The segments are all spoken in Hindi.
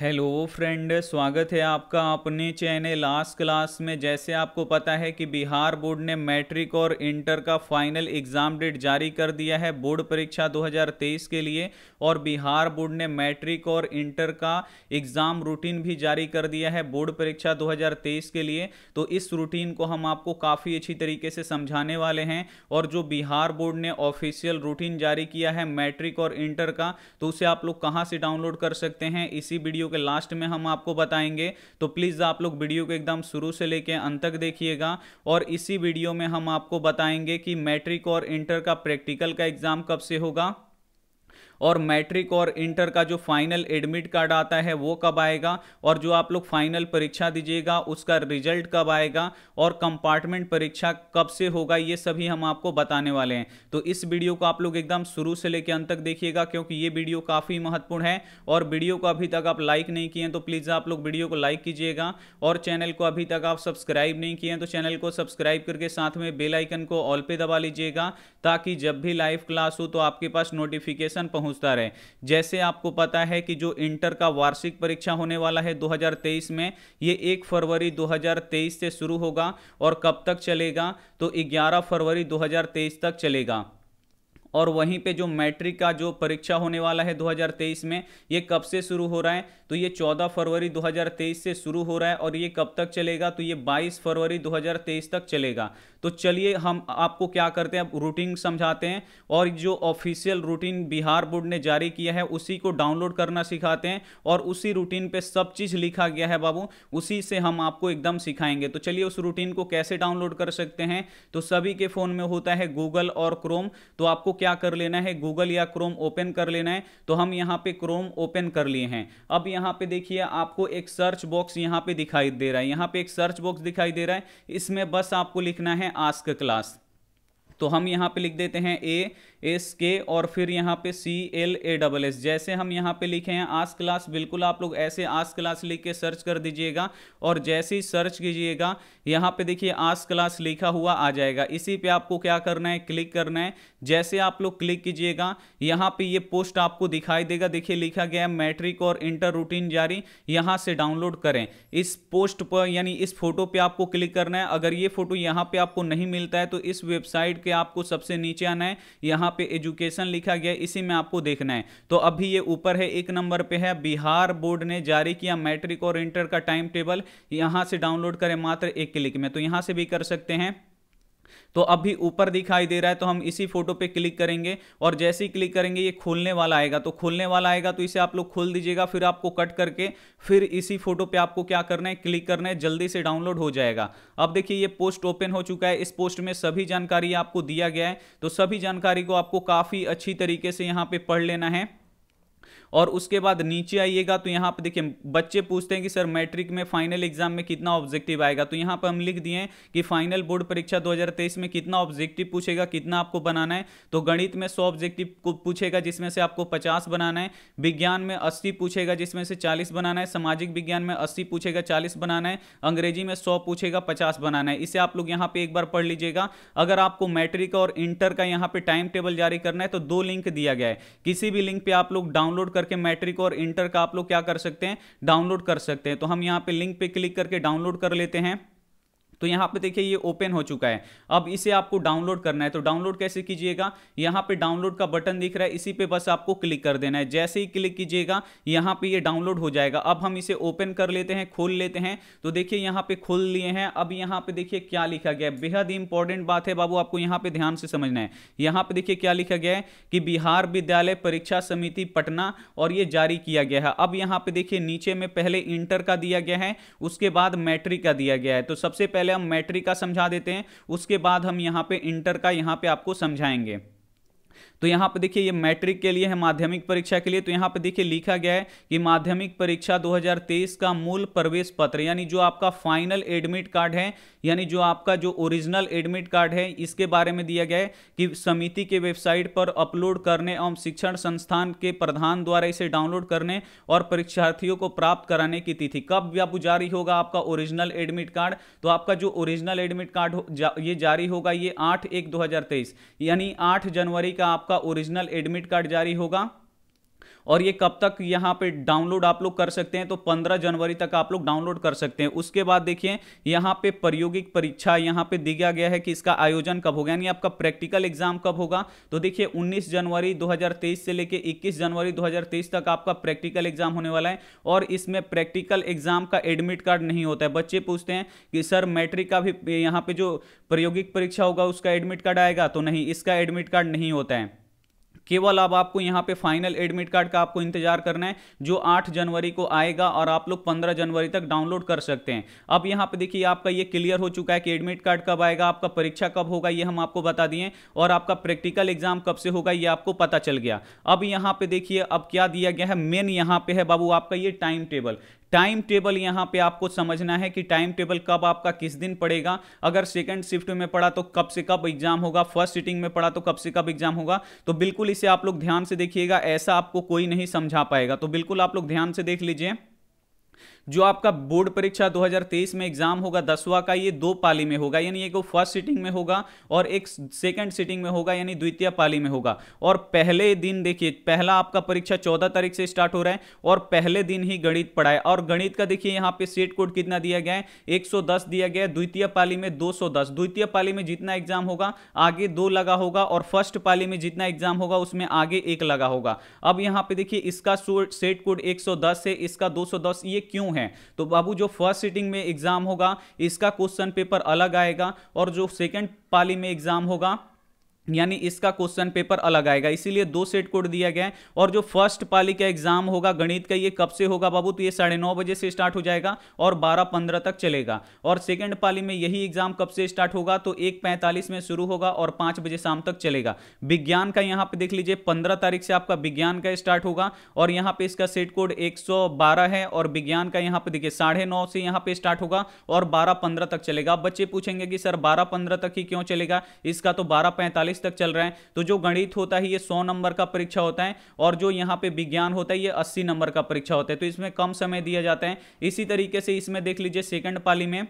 हेलो फ्रेंड स्वागत है आपका अपने चैनल लास्ट क्लास में जैसे आपको पता है कि बिहार बोर्ड ने मैट्रिक और इंटर का फाइनल एग्ज़ाम डेट जारी कर दिया है बोर्ड परीक्षा 2023 के लिए और बिहार बोर्ड ने मैट्रिक और इंटर का एग्ज़ाम रूटीन भी जारी कर दिया है बोर्ड परीक्षा 2023 के लिए तो इस रूटीन को हम आपको काफ़ी अच्छी तरीके से समझाने वाले हैं और जो बिहार बोर्ड ने ऑफिशियल रूटीन जारी किया है मैट्रिक और इंटर का तो उसे आप लोग कहाँ से डाउनलोड कर सकते हैं इसी वीडियो वीडियो के लास्ट में हम आपको बताएंगे तो प्लीज़ आप लोग वीडियो को एकदम शुरू से लेके अंत तक देखिएगा और इसी वीडियो में हम आपको बताएंगे कि मैट्रिक और इंटर का प्रैक्टिकल का एग्ज़ाम कब से होगा और मैट्रिक और इंटर का जो फाइनल एडमिट कार्ड आता है वो कब आएगा और जो आप लोग फाइनल परीक्षा दीजिएगा उसका रिजल्ट कब आएगा और कंपार्टमेंट परीक्षा कब से होगा ये सभी हम आपको बताने वाले हैं तो इस वीडियो को आप लोग एकदम शुरू से लेकर अंत तक देखिएगा क्योंकि ये वीडियो काफ़ी महत्वपूर्ण है और वीडियो को अभी तक आप लाइक नहीं किए तो प्लीज़ आप लोग वीडियो को लाइक कीजिएगा और चैनल को अभी तक आप सब्सक्राइब नहीं किए तो चैनल को सब्सक्राइब करके साथ में बेलाइकन को ऑल पे दबा लीजिएगा ताकि जब भी लाइव क्लास हो तो आपके पास नोटिफिकेशन पहुँच पहुंचता रहे जैसे आपको पता है कि जो इंटर का वार्षिक परीक्षा होने वाला है 2023 में ये एक फरवरी 2023 से शुरू होगा और कब तक चलेगा तो 11 फरवरी 2023 तक चलेगा और वहीं पे जो मैट्रिक का जो परीक्षा होने वाला है 2023 में ये कब से शुरू हो रहा है तो ये 14 फरवरी 2023 से शुरू हो रहा है और ये कब तक चलेगा तो ये 22 फरवरी 2023 तक चलेगा तो चलिए हम आपको क्या करते हैं रूटीन समझाते हैं और जो ऑफिशियल रूटीन बिहार बोर्ड ने जारी किया है उसी को डाउनलोड करना सिखाते हैं और उसी रूटीन पे सब चीज़ लिखा गया है बाबू उसी से हम आपको एकदम सिखाएंगे तो चलिए उस रूटीन को कैसे डाउनलोड कर सकते हैं तो सभी के फ़ोन में होता है गूगल और क्रोम तो आपको क्या कर लेना है गूगल या क्रोम ओपन कर लेना है तो हम यहाँ पे क्रोम ओपन कर लिए हैं अब यहाँ पे देखिए आपको एक सर्च बॉक्स यहाँ पे दिखाई दे रहा है यहाँ पे एक सर्च बॉक्स दिखाई दे रहा है इसमें बस आपको लिखना है आस्क क्लास तो हम यहाँ पे लिख देते हैं ए एस के और फिर यहाँ पे C L A double S जैसे हम यहाँ पे लिखे हैं आस क्लास बिल्कुल आप लोग ऐसे आस क्लास लिख के सर्च कर दीजिएगा और जैसे ही सर्च कीजिएगा यहाँ पे देखिए आस क्लास लिखा हुआ आ जाएगा इसी पे आपको क्या करना है क्लिक करना है जैसे आप लोग क्लिक कीजिएगा यहाँ पे ये पोस्ट आपको दिखाई देगा देखिए लिखा गया है मैट्रिक और इंटर रूटीन जारी यहाँ से डाउनलोड करें इस पोस्ट पर यानी इस फोटो पर आपको क्लिक करना है अगर ये फोटो यहाँ पर आपको नहीं मिलता है तो इस वेबसाइट के आपको सबसे नीचे आना है यहाँ पे एजुकेशन लिखा गया इसी में आपको देखना है तो अभी ये ऊपर है एक नंबर पे है बिहार बोर्ड ने जारी किया मैट्रिक और इंटर का टाइम टेबल यहाँ से डाउनलोड करें मात्र एक क्लिक में तो यहाँ से भी कर सकते हैं तो अब भी ऊपर दिखाई दे रहा है तो हम इसी फोटो पे क्लिक करेंगे और जैसे ही क्लिक करेंगे ये खोलने वाला आएगा तो खोलने वाला आएगा तो इसे आप लोग खोल दीजिएगा फिर आपको कट करके फिर इसी फोटो पे आपको क्या करना है क्लिक करना है जल्दी से डाउनलोड हो जाएगा अब देखिए ये पोस्ट ओपन हो चुका है इस पोस्ट में सभी जानकारी आपको दिया गया है तो सभी जानकारी को आपको काफ़ी अच्छी तरीके से यहाँ पर पढ़ लेना है और उसके बाद नीचे आइएगा तो यहाँ पर देखिए बच्चे पूछते हैं कि सर मैट्रिक में फाइनल एग्जाम में कितना ऑब्जेक्टिव आएगा तो यहाँ पर हम लिख दिए कि फाइनल बोर्ड परीक्षा दो में कितना ऑब्जेक्टिव पूछेगा कितना आपको बनाना है तो गणित में सौ ऑब्जेक्टिव को पूछेगा जिसमें से आपको पचास बनाना है विज्ञान में अस्सी पूछेगा जिसमें से चालीस बनाना है सामाजिक विज्ञान में अस्सी पूछेगा चालीस बनाना है अंग्रेजी में सौ पूछेगा पचास बनाना है इसे आप लोग यहाँ पे एक बार पढ़ लीजिएगा अगर आपको मैट्रिक और इंटर का यहाँ पे टाइम टेबल जारी करना है तो दो लिंक दिया गया है किसी भी लिंक पे आप लोग डाउनलोड कर करके मैट्रिक और इंटर का आप लोग क्या कर सकते हैं डाउनलोड कर सकते हैं तो हम यहाँ पे लिंक पे क्लिक करके डाउनलोड कर लेते हैं तो यहाँ पे देखिए ये ओपन हो चुका है अब इसे आपको डाउनलोड करना है तो डाउनलोड कैसे कीजिएगा यहाँ पे डाउनलोड का बटन दिख रहा है इसी पे बस आपको क्लिक कर देना है जैसे ही क्लिक कीजिएगा यहाँ पे ये डाउनलोड हो जाएगा अब हम इसे ओपन कर लेते हैं खोल लेते हैं तो देखिए यहाँ पे खोल लिए हैं अब यहाँ पे देखिए क्या लिखा गया बेहद इंपॉर्टेंट बात है बाबू आपको यहाँ पे ध्यान से समझना है यहाँ पे देखिए क्या लिखा गया है कि बिहार विद्यालय परीक्षा समिति पटना और ये जारी किया गया है अब यहाँ पे देखिए नीचे में पहले इंटर का दिया गया है उसके बाद मैट्रिक का दिया गया है तो सबसे पहले हम मैट्रिक का समझा देते हैं उसके बाद हम यहाँ पे इंटर का यहाँ पे आपको समझाएंगे तो यहाँ पर देखिए ये मैट्रिक के लिए है माध्यमिक परीक्षा के लिए तो यहाँ पर देखिए लिखा गया है कि माध्यमिक परीक्षा 2023 का मूल प्रवेश पत्र यानी जो आपका फाइनल एडमिट कार्ड है यानी जो आपका जो ओरिजिनल एडमिट कार्ड है इसके बारे में दिया गया है कि समिति के वेबसाइट पर अपलोड करने एवं शिक्षण संस्थान के प्रधान द्वारा इसे डाउनलोड करने और परीक्षार्थियों को प्राप्त कराने की तिथि कब व्यापू जारी होगा आपका ओरिजिनल एडमिट कार्ड तो आपका जो ओरिजिनल एडमिट कार्ड जा, ये जारी होगा ये आठ एक दो यानी आठ जनवरी का आप आपका ओरिजिनल एडमिट कार्ड जारी होगा और ये कब तक यहाँ पे डाउनलोड आप लोग कर सकते हैं तो 15 जनवरी तक आप लोग डाउनलोड कर सकते हैं उसके बाद देखिए यहाँ पे प्रायोगिक परीक्षा यहाँ पे दिया गया है कि इसका आयोजन कब होगा यानी आपका प्रैक्टिकल एग्जाम कब होगा तो देखिए उन्नीस जनवरी दो से लेकर इक्कीस जनवरी दो तक आपका प्रैक्टिकल एग्जाम होने वाला है और इसमें प्रैक्टिकल एग्जाम का एडमिट कार्ड नहीं होता है बच्चे पूछते हैं कि सर मैट्रिक का भी यहाँ पर जो प्रायोगिक परीक्षा होगा उसका एडमिट कार्ड आएगा तो नहीं इसका एडमिट कार्ड नहीं होता है केवल अब आपको यहाँ पे फाइनल एडमिट कार्ड का आपको इंतजार करना है जो आठ जनवरी को आएगा और आप लोग पंद्रह जनवरी तक डाउनलोड कर सकते हैं अब यहाँ पे देखिए आपका ये क्लियर हो चुका है कि एडमिट कार्ड कब आएगा आपका परीक्षा कब होगा ये हम आपको बता दिए और आपका प्रैक्टिकल एग्जाम कब से होगा ये आपको पता चल गया अब यहाँ पे देखिए अब क्या दिया गया है मेन यहाँ पे है बाबू आपका ये टाइम टेबल टाइम टेबल यहां पे आपको समझना है कि टाइम टेबल कब आपका किस दिन पड़ेगा अगर सेकंड शिफ्ट में पड़ा तो कब से कब एग्जाम होगा फर्स्ट सिटिंग में पड़ा तो कब से कब एग्जाम होगा तो बिल्कुल इसे आप लोग ध्यान से देखिएगा ऐसा आपको कोई नहीं समझा पाएगा तो बिल्कुल आप लोग ध्यान से देख लीजिए जो आपका बोर्ड परीक्षा 2023 में एग्जाम होगा दसवा का ये दो पाली में होगा यानी एक फर्स्ट सिटिंग में होगा और एक सेकंड सिटिंग में होगा यानी द्वितीय पाली में होगा और पहले दिन देखिए पहला आपका परीक्षा चौदह तारीख से स्टार्ट हो रहा है और पहले दिन ही गणित पढ़ाए और गणित का देखिए यहाँ पे सेट कोड कितना दिया गया है एक दिया गया है द्वितीय पाली में दो द्वितीय पाली में जितना एग्जाम होगा आगे दो लगा होगा और फर्स्ट पाली में जितना एग्जाम होगा उसमें आगे एक लगा होगा अब यहाँ पे देखिए इसका सेट कोड एक है इसका दो ये क्यों हैं तो बाबू जो फर्स्ट सिटिंग में एग्जाम होगा इसका क्वेश्चन पेपर अलग आएगा और जो सेकेंड पाली में एग्जाम होगा यानी इसका क्वेश्चन पेपर अलग आएगा इसीलिए दो सेट कोड दिया गया है और जो फर्स्ट पाली का एग्जाम होगा गणित का ये कब से होगा बाबू तो ये साढ़े नौ बजे से स्टार्ट हो जाएगा और बारह पंद्रह तक चलेगा और सेकंड पाली में यही एग्जाम कब से स्टार्ट होगा तो एक पैंतालीस में शुरू होगा और पाँच बजे शाम तक चलेगा विज्ञान का यहाँ पे देख लीजिए पंद्रह तारीख से आपका विज्ञान का स्टार्ट होगा और यहाँ पे इसका सेट कोड एक है और विज्ञान का यहाँ पे देखिए साढ़े से यहाँ पे स्टार्ट होगा और बारह पंद्रह तक चलेगा बच्चे पूछेंगे कि सर बारह पंद्रह तक ही क्यों चलेगा इसका तो बारह पैंतालीस बाईस तक चल रहा है तो जो गणित होता है ये सौ नंबर का परीक्षा होता है और जो यहाँ पे विज्ञान होता है ये अस्सी नंबर का परीक्षा होता है तो इसमें कम समय दिया जाता है इसी तरीके से इसमें देख लीजिए सेकेंड पाली में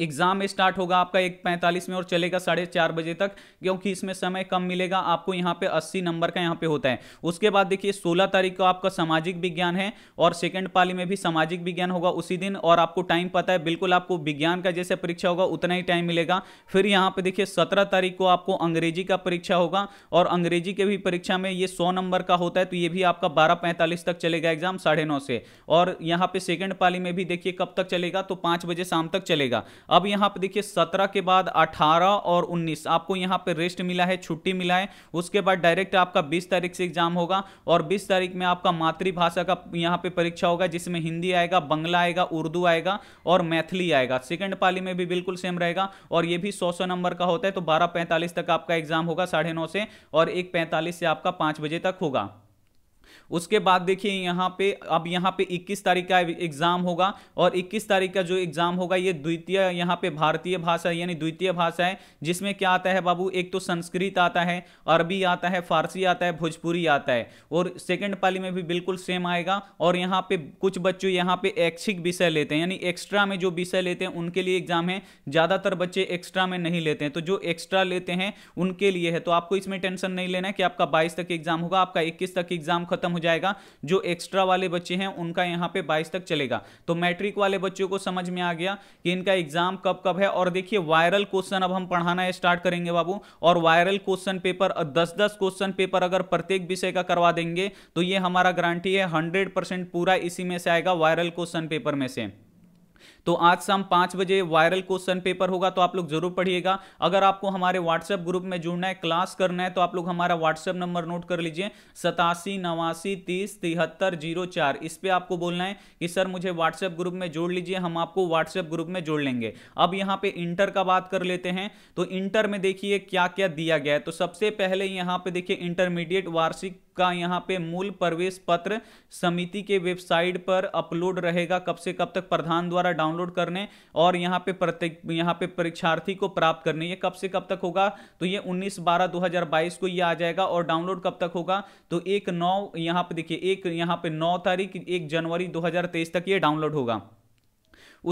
एग्जाम स्टार्ट होगा आपका एक पैंतालीस में और चलेगा साढ़े चार बजे तक क्योंकि इसमें समय कम मिलेगा आपको यहाँ पे अस्सी नंबर का यहाँ पे होता है उसके बाद देखिए सोलह तारीख को आपका सामाजिक विज्ञान है और सेकंड पाली में भी सामाजिक विज्ञान होगा उसी दिन और आपको टाइम पता है बिल्कुल आपको विज्ञान का जैसे परीक्षा होगा उतना ही टाइम मिलेगा फिर यहाँ पे देखिए सत्रह तारीख को आपको अंग्रेजी का परीक्षा होगा और अंग्रेजी के भी परीक्षा में ये सौ नंबर का होता है तो ये भी आपका बारह पैंतालीस तक चलेगा एग्जाम साढ़े से और यहाँ पे सेकेंड पाली में भी देखिए कब तक चलेगा तो पाँच बजे शाम तक चलेगा अब यहाँ पे देखिए सत्रह के बाद अठारह और उन्नीस आपको यहाँ पे रेस्ट मिला है छुट्टी मिला है उसके बाद डायरेक्ट आपका बीस तारीख से एग्जाम होगा और बीस तारीख में आपका मातृभाषा का यहाँ पे परीक्षा होगा जिसमें हिंदी आएगा बंगला आएगा उर्दू आएगा और मैथिली आएगा सेकेंड पाली में भी बिल्कुल सेम रहेगा और ये भी सौ सौ नंबर का होता है तो बारह पैंतालीस तक आपका एग्जाम होगा साढ़े नौ से और एक पैंतालीस से आपका पाँच बजे तक होगा उसके बाद देखिए यहाँ पे अब यहाँ पे 21 तारीख का एग्जाम होगा और 21 तारीख का जो एग्जाम होगा ये द्वितीय यहाँ पे भारतीय भाषा यानी द्वितीय भाषा है जिसमें क्या आता है बाबू एक तो संस्कृत आता है अरबी आता है फारसी आता है भोजपुरी आता है और सेकेंड पाली में भी बिल्कुल सेम आएगा और यहाँ पे कुछ बच्चों यहाँ पे ऐच्छिक विषय लेते हैं यानी एक्स्ट्रा में जो विषय लेते हैं उनके लिए एग्जाम है ज़्यादातर बच्चे एक्स्ट्रा में नहीं लेते हैं तो जो एक्स्ट्रा लेते हैं उनके लिए है तो आपको इसमें टेंशन नहीं लेना है कि आपका बाईस तक एग्जाम होगा आपका इक्कीस तक एग्जाम खत्म हो जाएगा जो एक्स्ट्रा वाले बच्चे हैं उनका यहाँ पे बाईस तक चलेगा तो मैट्रिक वाले बच्चों को समझ में आ गया कि इनका एग्जाम कब कब है और देखिए वायरल क्वेश्चन अब हम पढ़ाना स्टार्ट करेंगे बाबू और वायरल क्वेश्चन पेपर दस दस क्वेश्चन पेपर अगर प्रत्येक विषय का करवा देंगे तो ये हमारा गारंटी है हंड्रेड पूरा इसी में से आएगा वायरल क्वेश्चन पेपर में से तो आज शाम पांच बजे वायरल क्वेश्चन पेपर होगा तो आप लोग जरूर पढ़िएगा अगर आपको हमारे व्हाट्सएप ग्रुप में जुड़ना है क्लास करना है तो आप लोग हमारा व्हाट्सएप नंबर नोट कर लीजिए सतासी नवासी तीस तिहत्तर जीरो चार इस पर आपको बोलना है कि सर मुझे व्हाट्सएप ग्रुप में जोड़ लीजिए हम आपको व्हाट्सएप ग्रुप में जोड़ लेंगे अब यहाँ पे इंटर का बात कर लेते हैं तो इंटर में देखिए क्या क्या दिया गया है तो सबसे पहले यहाँ पे देखिए इंटरमीडिएट वार्षिक का यहाँ पे मूल प्रवेश पत्र समिति के वेबसाइट पर अपलोड रहेगा कब से कब तक प्रधान द्वारा डाउन डाउनलोड करने और यहाँ पे प्रत्येक यहाँ पे परीक्षार्थी को प्राप्त करने ये कब से कब तक होगा तो ये 19 बारह 2022 को ये आ जाएगा और डाउनलोड कब तक होगा तो एक नौ यहाँ पे देखिए एक यहाँ पे नौ तारीख एक जनवरी 2023 तक ये डाउनलोड होगा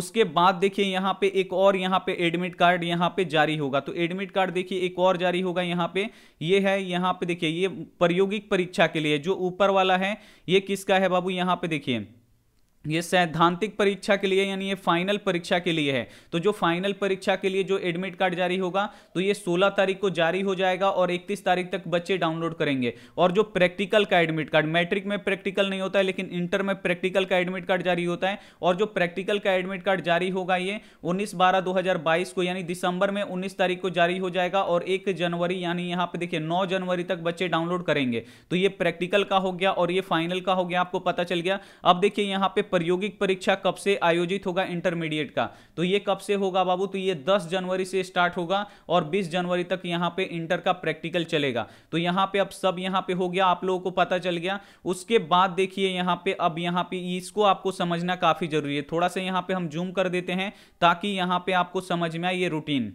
उसके बाद देखिए यहाँ पे एक और यहाँ पे एडमिट कार्ड यहाँ पे जारी होगा तो एडमिट कार्ड देखिए एक और जारी होगा यहाँ पे ये यह है यहाँ पे देखिए ये प्रायोगिक परीक्षा के लिए जो ऊपर वाला है ये किसका है बाबू यहाँ पे देखिए ये सैद्धांतिक परीक्षा के लिए यानी ये फाइनल परीक्षा के लिए है तो जो फाइनल परीक्षा के लिए जो एडमिट कार्ड जारी होगा तो ये 16 तारीख को जारी हो जाएगा और 31 तारीख तक बच्चे डाउनलोड करेंगे और जो प्रैक्टिकल का एडमिट कार्ड मैट्रिक में प्रैक्टिकल नहीं होता है लेकिन इंटर में प्रैक्टिकल का एडमिट कार्ड जारी होता है और जो प्रैक्टिकल का एडमिट कार्ड जारी होगा ये उन्नीस बारह दो को यानी दिसंबर में उन्नीस तारीख को जारी हो जाएगा और एक जनवरी यानी यहाँ पे देखिए नौ जनवरी तक बच्चे डाउनलोड करेंगे तो ये प्रैक्टिकल का हो गया और ये फाइनल का हो गया आपको पता चल गया अब देखिए यहाँ पे प्रायोगिक परीक्षा कब से आयोजित होगा इंटरमीडिएट का तो ये कब से होगा बाबू तो ये 10 जनवरी से स्टार्ट होगा और 20 जनवरी तक यहाँ पे इंटर का प्रैक्टिकल चलेगा तो यहाँ पे अब सब यहाँ पे हो गया आप लोगों को पता चल गया उसके बाद देखिए यहाँ पे अब यहाँ पे इसको आपको समझना काफी जरूरी है थोड़ा सा यहाँ पे हम जूम कर देते हैं ताकि यहाँ पे आपको समझ में आए ये रूटीन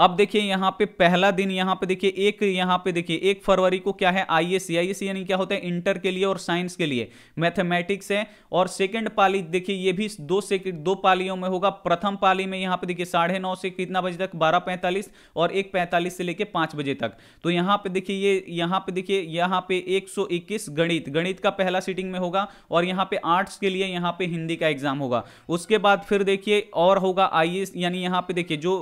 अब देखिए यहाँ पे पहला दिन यहाँ पे देखिए एक यहाँ पे देखिए एक फरवरी को क्या है आई एस यानी क्या होता है इंटर के लिए और साइंस के लिए मैथमेटिक्स है और सेकेंड पाली देखिए ये भी दो सेकेंड दो पालियों में होगा प्रथम पाली में यहाँ पे देखिए साढ़े नौ से कितना बजे तक बारह पैंतालीस और एक पैंतालीस से लेकर पाँच बजे तक तो यहाँ पे देखिए ये यहाँ पे देखिए यहाँ पे एक सौ इक्कीस गणित गणित का पहला सीटिंग में होगा और यहाँ पे आर्ट्स के लिए यहाँ पे हिंदी का एग्जाम होगा उसके बाद फिर देखिए और होगा आई यानी यहाँ पे देखिए जो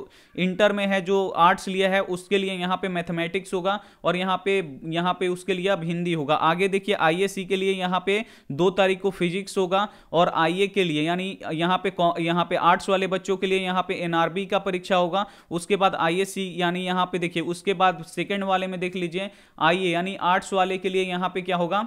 इंटर में है जो आर्ट्स लिया है उसके लिए यहाँ पे मैथमेटिक्स होगा और यहाँ पे यहाँ पे उसके लिए अब हिंदी होगा आगे देखिए आईएसी के लिए यहाँ पे दो तारीख को फिजिक्स होगा और आईए के लिए यानी यहाँ पे यहाँ पे आर्ट्स वाले बच्चों के लिए यहाँ पे एन का परीक्षा होगा उसके बाद आई यानी यहाँ पे देखिए उसके बाद सेकेंड वाले में देख लीजिए आई यानी आर्ट्स वाले के लिए यहाँ पे क्या होगा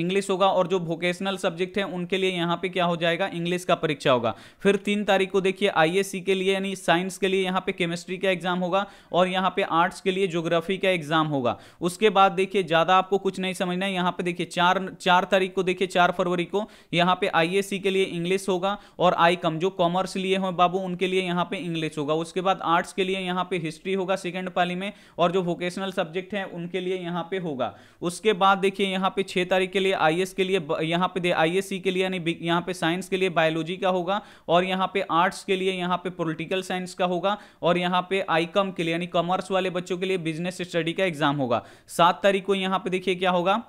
इंग्लिश होगा और जो वोकेशनल सब्जेक्ट है उनके लिए यहाँ पे क्या हो जाएगा इंग्लिश का परीक्षा होगा फिर तीन तारीख को देखिए आईएससी के लिए यानी साइंस के लिए यहाँ पे केमिस्ट्री का एग्जाम होगा और यहाँ पे आर्ट्स के लिए ज्योग्राफी का एग्जाम होगा उसके बाद देखिए ज़्यादा आपको कुछ नहीं समझना है यहाँ पे देखिए चार चार तारीख को देखिए चार फरवरी को यहाँ पे आई के लिए इंग्लिश होगा और आई कम जो कॉमर्स लिए हों बाबू उनके लिए यहाँ पे इंग्लिश होगा उसके बाद आर्ट्स के लिए यहाँ पे हिस्ट्री होगा सेकेंड पाली में और जो वोकेशनल सब्जेक्ट है उनके लिए यहाँ पे होगा उसके बाद देखिए यहाँ पे छः तारीख के लिए आई के लिए यहाँ पे आई के लिए यानी यहाँ पे साइंस के लिए बायोलॉजी का होगा और यहाँ पे आर्ट्स के लिए यहाँ पे पोलिटिकल साइंस का होगा और यहाँ पे आईकम के लिए यानी कॉमर्स वाले बच्चों के लिए बिजनेस स्टडी का एग्जाम होगा सात तारीख को यहाँ पे देखिए क्या होगा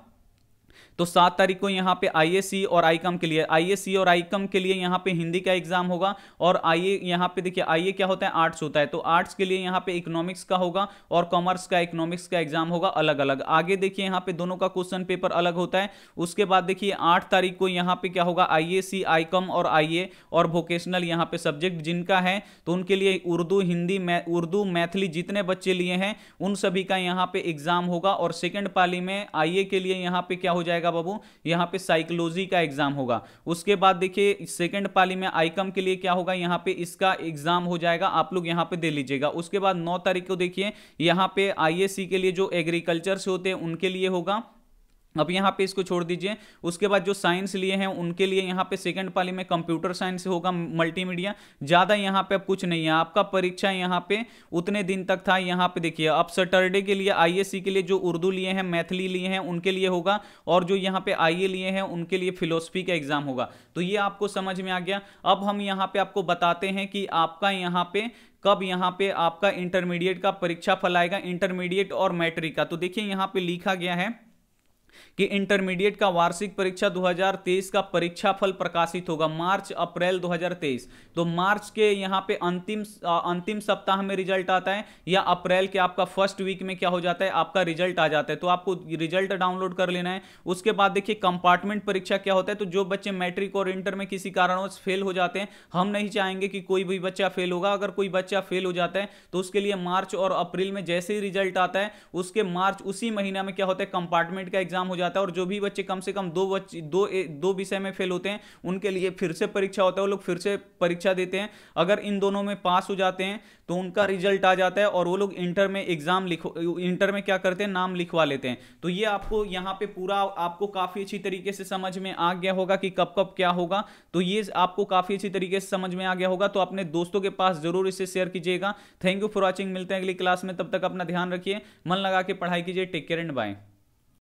तो सात तारीख को यहाँ पे आईएसी और आईकम के लिए आईएसी और आईकम के लिए यहाँ पे हिंदी का एग्जाम होगा और आईए यहाँ पे देखिए आईए क्या होता है आर्ट्स होता है तो आर्ट्स के लिए यहाँ पे इकोनॉमिक्स का होगा और कॉमर्स का इकोनॉमिक्स का एग्जाम होगा अलग अलग आगे देखिए यहाँ पे दोनों का क्वेश्चन पेपर अलग होता है उसके बाद देखिए आठ तारीख को यहाँ पे क्या होगा आई ए और आई और वोकेशनल यहाँ पे सब्जेक्ट जिनका है तो उनके लिए उर्दू हिंदी उर्दू मैथिली जितने बच्चे लिए हैं उन सभी का यहाँ पे एग्जाम होगा और सेकेंड पाली में आई के लिए यहाँ पे क्या हो जाएगा जाएगा बाबू यहाँ पे साइकोलॉजी का एग्जाम होगा उसके बाद देखिए सेकेंड पाली में आईकम के लिए क्या होगा यहाँ पे इसका एग्जाम हो जाएगा आप लोग यहाँ पे दे लीजिएगा उसके बाद नौ तारीख को देखिए यहाँ पे आई के लिए जो एग्रीकल्चर से होते हैं उनके लिए होगा अब यहाँ पे इसको छोड़ दीजिए उसके बाद जो साइंस लिए हैं उनके लिए यहाँ पे सेकंड पाली में कंप्यूटर साइंस होगा मल्टीमीडिया ज़्यादा यहाँ पे अब कुछ नहीं है आपका परीक्षा यहाँ पे उतने दिन तक था यहाँ पे देखिए अब सैटरडे के लिए आईएससी के लिए जो उर्दू लिए हैं मैथिली लिए हैं उनके लिए होगा और जो यहाँ पे आई लिए हैं उनके लिए फिलोसफी का एग्जाम होगा तो ये आपको समझ में आ गया अब हम यहाँ पे आपको बताते हैं कि आपका यहाँ पे कब यहाँ पे आपका इंटरमीडिएट का परीक्षा फल आएगा इंटरमीडिएट और मैट्रिक का तो देखिए यहाँ पे लिखा गया है कि इंटरमीडिएट का वार्षिक परीक्षा 2023 का परीक्षा फल प्रकाशित होगा मार्च अप्रैल 2023 तो मार्च के यहाँ पे अंतिम अंतिम सप्ताह में रिजल्ट आता है या अप्रैल के आपका फर्स्ट वीक में क्या हो जाता है आपका रिजल्ट आ जाता है तो आपको रिजल्ट डाउनलोड कर लेना है उसके बाद देखिए कंपार्टमेंट परीक्षा क्या होता है तो जो बच्चे मैट्रिक और इंटर में किसी कारणवश फेल हो जाते हैं हम नहीं चाहेंगे कि कोई भी बच्चा फेल होगा अगर कोई बच्चा फेल हो जाता है तो उसके लिए मार्च और अप्रैल में जैसे ही रिजल्ट आता है उसके मार्च उसी महीना में क्या होता है कंपार्टमेंट का एग्जाम एग्जाम हो जाता है और जो भी बच्चे कम से कम दो बच्चे दो ए, दो विषय में फेल होते हैं उनके लिए फिर से परीक्षा होता है वो लोग फिर से परीक्षा देते हैं अगर इन दोनों में पास हो जाते हैं तो उनका रिजल्ट आ जाता है और वो लोग इंटर में एग्जाम लिख इंटर में क्या करते हैं नाम लिखवा लेते हैं तो ये आपको यहाँ पे पूरा आपको काफ़ी अच्छी तरीके से समझ में आ गया होगा कि कब कब क्या होगा तो ये आपको काफ़ी अच्छी तरीके से समझ में आ गया होगा तो अपने दोस्तों के पास जरूर इसे शेयर कीजिएगा थैंक यू फॉर वॉचिंग मिलते हैं अगली क्लास में तब तक अपना ध्यान रखिए मन लगा के पढ़ाई कीजिए टेक केयर एंड बाय